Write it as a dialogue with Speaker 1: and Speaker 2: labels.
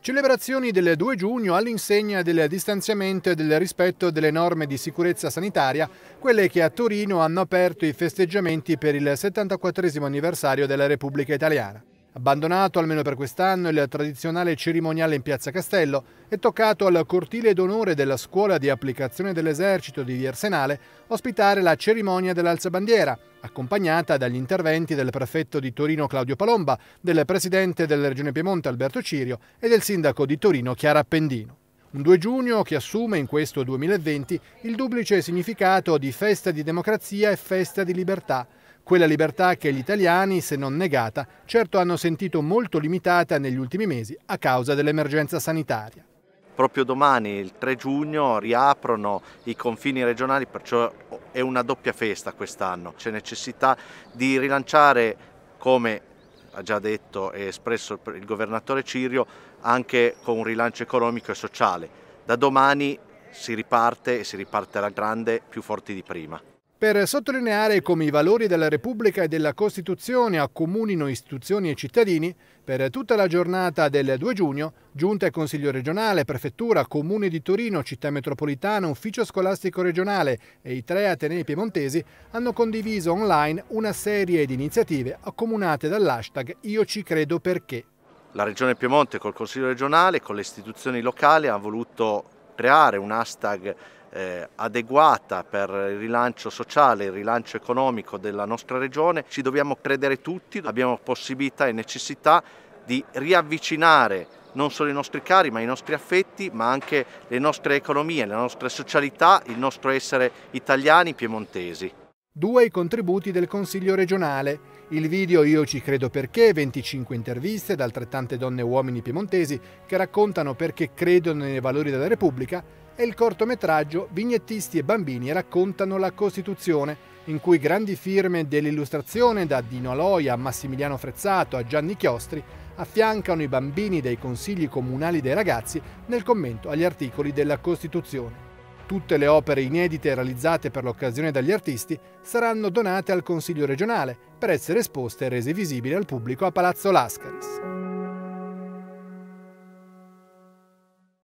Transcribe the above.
Speaker 1: Celebrazioni del 2 giugno all'insegna del distanziamento e del rispetto delle norme di sicurezza sanitaria, quelle che a Torino hanno aperto i festeggiamenti per il 74 anniversario della Repubblica Italiana. Abbandonato almeno per quest'anno il tradizionale cerimoniale in Piazza Castello, è toccato al cortile d'onore della Scuola di Applicazione dell'Esercito di Via Arsenale ospitare la cerimonia dell'alzabandiera, accompagnata dagli interventi del prefetto di Torino Claudio Palomba, del presidente della Regione Piemonte Alberto Cirio e del sindaco di Torino Chiara Appendino. Un 2 giugno che assume in questo 2020 il duplice significato di festa di democrazia e festa di libertà, quella libertà che gli italiani, se non negata, certo hanno sentito molto limitata negli ultimi mesi a causa dell'emergenza sanitaria.
Speaker 2: Proprio domani, il 3 giugno, riaprono i confini regionali, perciò è una doppia festa quest'anno. C'è necessità di rilanciare, come ha già detto e espresso il governatore Cirio, anche con un rilancio economico e sociale. Da domani si riparte e si riparte alla grande più forti di prima
Speaker 1: per sottolineare come i valori della Repubblica e della Costituzione accomunino istituzioni e cittadini, per tutta la giornata del 2 giugno, Giunta e Consiglio regionale, Prefettura, Comune di Torino, Città metropolitana, Ufficio scolastico regionale e i tre Atenei piemontesi hanno condiviso online una serie di iniziative accomunate dall'hashtag Io ci credo perché.
Speaker 2: La Regione Piemonte col Consiglio regionale, e con le istituzioni locali ha voluto creare un hashtag eh, adeguata per il rilancio sociale, il rilancio economico della nostra regione, ci dobbiamo credere tutti, abbiamo possibilità e necessità di riavvicinare non solo i nostri cari ma i nostri affetti, ma anche le nostre economie, la nostra socialità, il nostro essere italiani piemontesi
Speaker 1: due i contributi del Consiglio regionale. Il video Io ci credo perché, 25 interviste da altrettante donne e uomini piemontesi che raccontano perché credono nei valori della Repubblica e il cortometraggio Vignettisti e bambini raccontano la Costituzione, in cui grandi firme dell'illustrazione da Dino Aloia a Massimiliano Frezzato a Gianni Chiostri affiancano i bambini dei consigli comunali dei ragazzi nel commento agli articoli della Costituzione. Tutte le opere inedite realizzate per l'occasione dagli artisti saranno donate al Consiglio regionale per essere esposte e rese visibili al pubblico a Palazzo Lascaris.